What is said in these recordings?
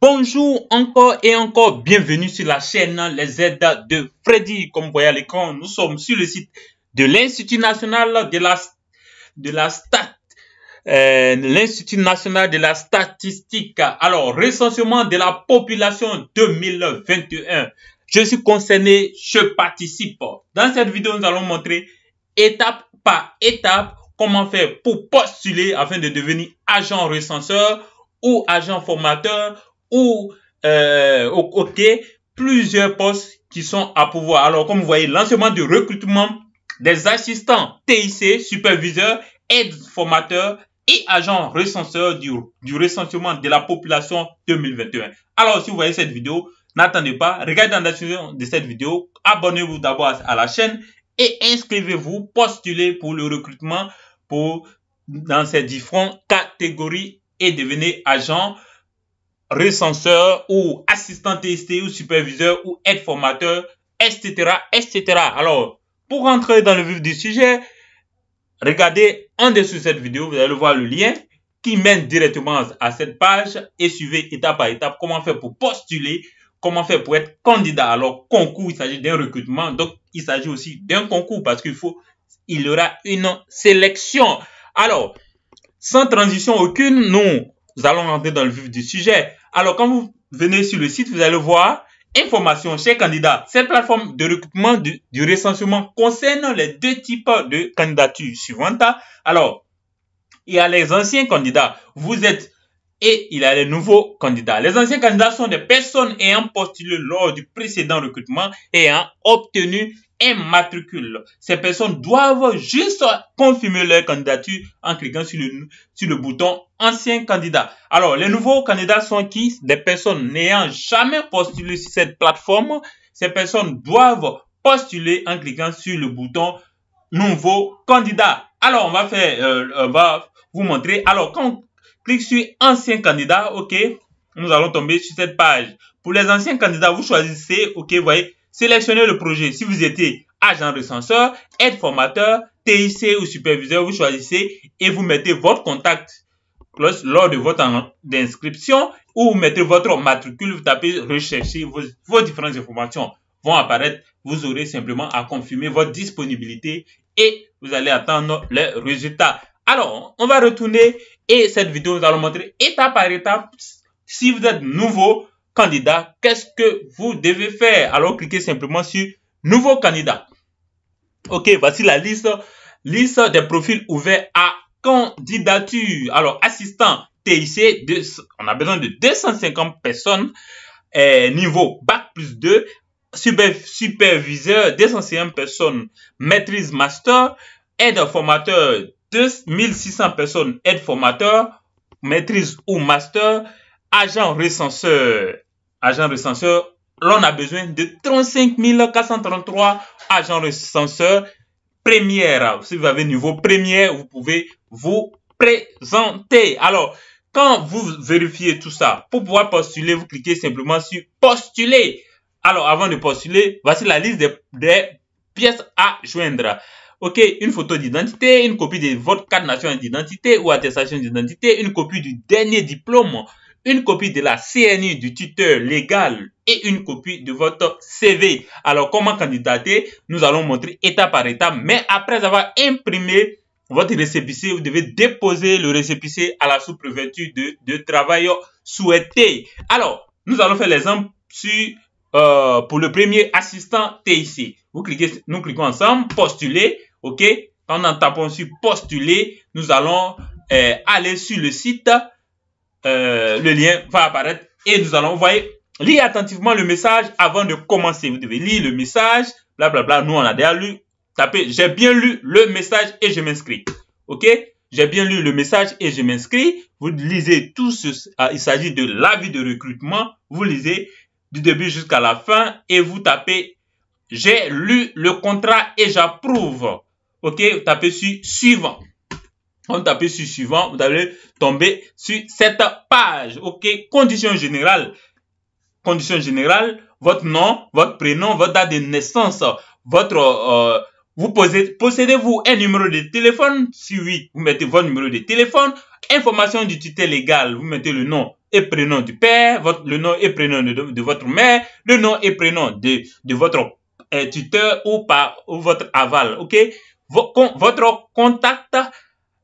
Bonjour encore et encore, bienvenue sur la chaîne Les Aides de Freddy. Comme vous voyez à l'écran, nous sommes sur le site de l'Institut national de la, de la Stat. Euh, L'Institut national de la statistique. Alors, recensement de la population 2021. Je suis concerné, je participe. Dans cette vidéo, nous allons montrer étape par étape comment faire pour postuler afin de devenir agent recenseur ou agent formateur ou euh, côté plusieurs postes qui sont à pouvoir. Alors, comme vous voyez, lancement du recrutement des assistants TIC, superviseurs, aides-formateurs et agents recenseurs du, du recensement de la population 2021. Alors, si vous voyez cette vidéo, n'attendez pas, regardez dans la description de cette vidéo, abonnez-vous d'abord à la chaîne et inscrivez-vous, postulez pour le recrutement pour, dans ces différentes catégories et devenez agent recenseur ou assistant TST ou superviseur ou aide formateur, etc., etc. Alors, pour rentrer dans le vif du sujet, regardez en dessous de cette vidéo, vous allez voir le lien qui mène directement à cette page et suivez étape par étape comment faire pour postuler, comment faire pour être candidat. Alors, concours, il s'agit d'un recrutement, donc il s'agit aussi d'un concours parce qu'il faut, il y aura une sélection. Alors, sans transition aucune, nous nous allons rentrer dans le vif du sujet. Alors, quand vous venez sur le site, vous allez voir Information chez candidats ». Cette plateforme de recrutement du recensement concerne les deux types de candidatures suivantes. Alors, il y a les anciens candidats. Vous êtes et il y a les nouveaux candidats. Les anciens candidats sont des personnes ayant postulé lors du précédent recrutement et ayant obtenu un matricule. Ces personnes doivent juste confirmer leur candidature en cliquant sur le, bouton ancien candidat. Alors, les nouveaux candidats sont qui Des personnes n'ayant jamais postulé sur cette plateforme. Ces personnes doivent postuler en cliquant sur le bouton nouveau candidat. Alors, on va faire, euh, on va vous montrer. Alors, quand Cliquez sur Ancien candidat ». OK. Nous allons tomber sur cette page. Pour les anciens candidats, vous choisissez, OK, vous voyez, sélectionnez le projet. Si vous étiez agent recenseur, aide formateur, TIC ou superviseur, vous choisissez et vous mettez votre contact lors de votre inscription ou vous mettez votre matricule, vous tapez rechercher, vos, vos différentes informations vont apparaître. Vous aurez simplement à confirmer votre disponibilité et vous allez attendre les résultats. Alors, on va retourner et cette vidéo, nous allons montrer étape par étape si vous êtes nouveau candidat, qu'est-ce que vous devez faire. Alors, cliquez simplement sur nouveau candidat. Ok, voici la liste, liste des profils ouverts à candidature. Alors, assistant TIC, on a besoin de 250 personnes. Eh, niveau Bac plus 2, superviseur 250 personnes, maîtrise master, aide formateur 2600 personnes aide formateurs, maîtrise ou master, agent recenseur. Agent recenseur, l'on a besoin de 35 433 agents recenseurs première. Si vous avez niveau première, vous pouvez vous présenter. Alors, quand vous vérifiez tout ça, pour pouvoir postuler, vous cliquez simplement sur postuler. Alors, avant de postuler, voici la liste des pièces à joindre. OK, une photo d'identité, une copie de votre carte nationale d'identité ou attestation d'identité, une copie du dernier diplôme, une copie de la CNI du tuteur légal et une copie de votre CV. Alors, comment candidater Nous allons montrer étape par étape, mais après avoir imprimé votre récépissé, vous devez déposer le récépissé à la sous-préfecture de, travail souhaité. Alors, nous allons faire l'exemple euh, pour le premier assistant TIC. Vous cliquez, nous cliquons ensemble, postuler. OK En tapant sur postuler, nous allons euh, aller sur le site. Euh, le lien va apparaître et nous allons voyez, Lire attentivement le message avant de commencer. Vous devez lire le message, blablabla. Bla bla. Nous, on a déjà lu. Tapez, j'ai bien lu le message et je m'inscris. OK J'ai bien lu le message et je m'inscris. Vous lisez tout ce... Ah, il s'agit de l'avis de recrutement. Vous lisez du début jusqu'à la fin et vous tapez j'ai lu le contrat et j'approuve. Ok, vous tapez sur suivant. On tape sur suivant, vous allez tomber sur cette page. Ok, Condition générale. Condition générales, votre nom, votre prénom, votre date de naissance, votre... Euh, vous possédez-vous un numéro de téléphone Si oui, vous mettez votre numéro de téléphone. Information du tuteur légal, vous mettez le nom et prénom du père, le nom et prénom de, votre mère, le nom et prénom de, votre tuteur ou par ou votre aval. Ok votre contact,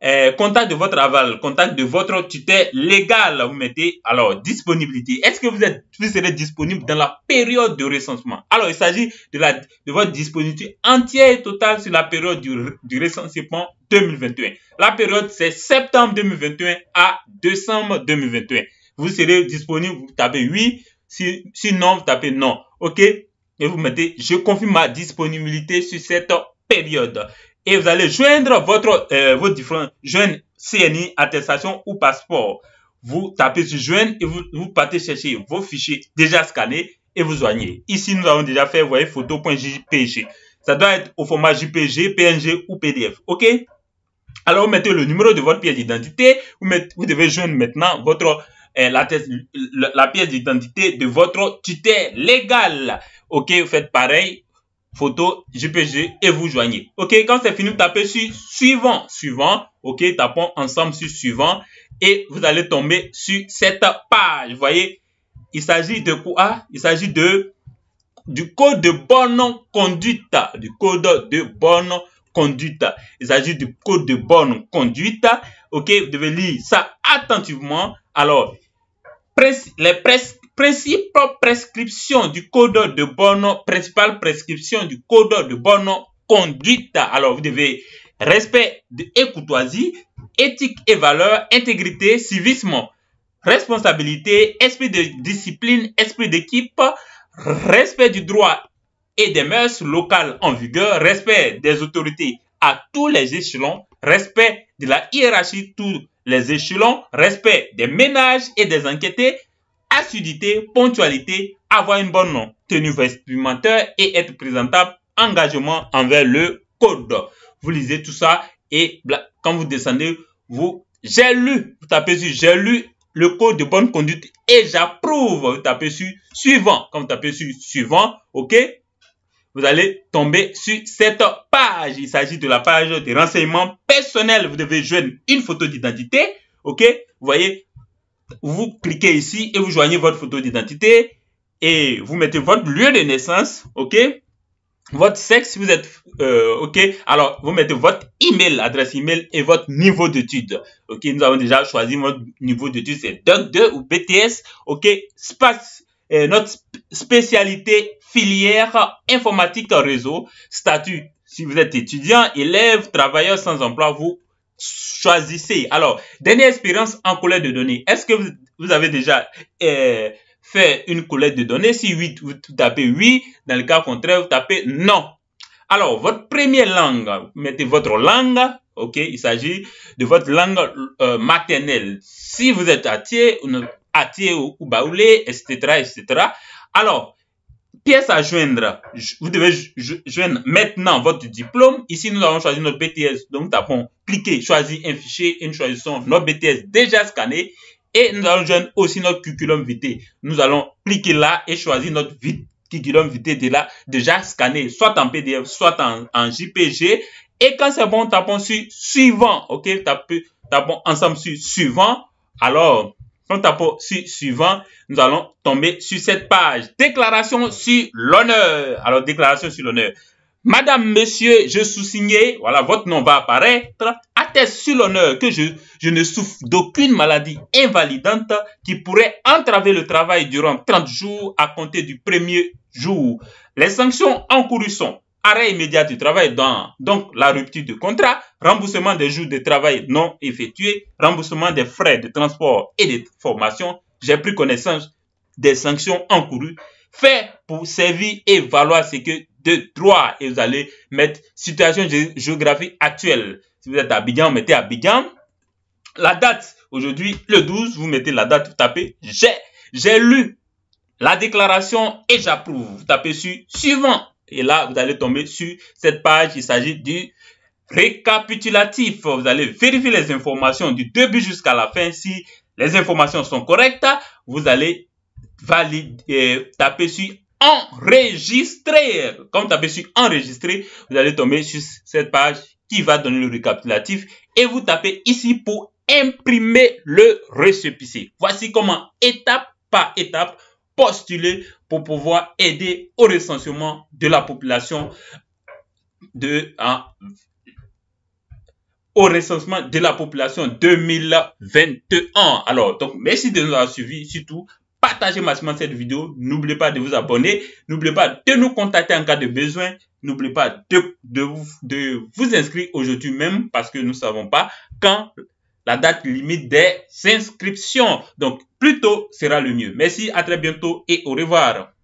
eh, contact de votre aval, contact de votre tutelle légal, vous mettez alors disponibilité. Est-ce que vous, êtes, serez disponible dans la période de recensement Alors, il s'agit de, la, de votre disponibilité entière et totale sur la période du, du recensement 2021. La période, c'est septembre 2021 à décembre 2021. Vous serez disponible, vous tapez oui, si, sinon vous tapez non. OK Et vous mettez je confirme ma disponibilité sur cette période. Et vous allez joindre votre, euh, vos différents jeunes CNI, attestation ou passeport. Vous tapez sur joindre et vous, vous partez chercher vos fichiers déjà scannés et vous joignez. Ici, nous avons déjà fait, vous voyez, photo.jpg. Ça doit être au format JPG, PNG ou PDF. OK Alors, vous mettez le numéro de votre pièce d'identité. Vous, mettez, vous devez joindre maintenant votre euh, la, pièce d'identité de votre tuteur légal. OK, vous faites pareil photo JPG et vous joignez. Ok, quand c'est fini, tapez sur suivant, suivant. Ok, tapons ensemble sur suivant et vous allez tomber sur cette page. Vous voyez, il s'agit de quoi ah, Il s'agit de du code de bonne conduite, du code de bonne conduite. Il s'agit du code de bonne conduite. Ok, vous devez lire ça attentivement. Alors, les, presse principal prescription du code de bonne, principale prescription du code de bonne conduite. Alors, vous devez respect et courtoisie, éthique et valeur, intégrité, civisme, responsabilité, esprit de discipline, esprit d'équipe, respect du droit et des mœurs locales en vigueur, respect des autorités à tous les échelons, respect de la hiérarchie tous les échelons, respect des ménages et des enquêtés, Assiduité, ponctualité, avoir une bonne tenue vestimentaire et être présentable, engagement envers le code. Vous lisez tout ça et quand vous descendez, vous j'ai lu, vous tapez sur j'ai lu le code de bonne conduite et j'approuve. Vous tapez sur suivant. Quand vous tapez sur suivant, ok, vous allez tomber sur cette page. Il s'agit de la page des renseignements personnels. Vous devez joindre une photo d'identité, ok. Vous voyez vous cliquez ici et vous joignez votre photo d'identité et vous mettez votre lieu de naissance, ok Votre sexe, si vous êtes, euh, ok Alors, vous mettez votre email, adresse email et votre niveau d'études, ok Nous avons déjà choisi votre niveau d'étude, c'est Doc 2 e ou BTS, ok Space, euh, notre spécialité filière informatique le réseau, statut. Si vous êtes étudiant, élève, travailleur sans emploi, vous Choisissez. Alors, dernière expérience en collecte de données. Est-ce que vous, avez déjà euh, fait une collecte de données? Si oui, vous tapez oui. Dans le cas contraire, vous tapez non. Alors, votre première langue, mettez votre langue, ok, il s'agit de votre langue euh, maternelle. Si vous êtes attier, ou baoulé, etc., etc., alors, pièce à joindre. Vous devez joindre maintenant votre diplôme. Ici, nous avons choisi notre BTS. Donc, nous tapons, cliquez, choisir un fichier une nous choisissons notre BTS déjà scanné. Et nous allons joindre aussi notre curriculum vitae. Nous allons cliquer là et choisir notre curriculum vitae là déjà scanné, soit en PDF, soit en, en JPG. Et quand c'est bon, tapons sur suivant. OK, tapons ensemble sur suivant. Alors, son à sur suivant, nous allons tomber sur cette page. Déclaration sur l'honneur. Alors, déclaration sur l'honneur. Madame, monsieur, je sous voilà, votre nom va apparaître, atteste sur l'honneur que je, je ne souffre d'aucune maladie invalidante qui pourrait entraver le travail durant 30 jours à compter du premier jour. Les sanctions encourues sont arrêt immédiat du travail, dans, donc la rupture de contrat, remboursement des jours de travail non effectués, remboursement des frais de transport et de formation, j'ai pris connaissance des sanctions encourues, fait pour servir et valoir ce que de droit et vous allez mettre situation géographique actuelle. Si vous êtes à Abidjan, mettez Abidjan. La date, aujourd'hui, le 12, vous mettez la date, vous tapez j'ai, j'ai lu la déclaration et j'approuve. Vous tapez sur suivant. Et là, vous allez tomber sur cette page. Il s'agit du récapitulatif. Vous allez vérifier les informations du début jusqu'à la fin. Si les informations sont correctes, vous allez valider, euh, taper sur enregistrer. Comme vous tapez sur enregistrer, vous allez tomber sur cette page qui va donner le récapitulatif et vous tapez ici pour imprimer le récépissé. Voici comment étape par étape postuler pour pouvoir aider au recensement de la population de, 1 hein, au recensement de la population 2021. Alors, donc, merci de nous avoir suivis. Surtout, partagez massivement cette vidéo. N'oubliez pas de vous abonner. N'oubliez pas de nous contacter en cas de besoin. N'oubliez pas de, de, de vous inscrire aujourd'hui même parce que nous ne savons pas quand la date limite des inscriptions. Donc, plus tôt sera le mieux. Merci, à très bientôt et au revoir.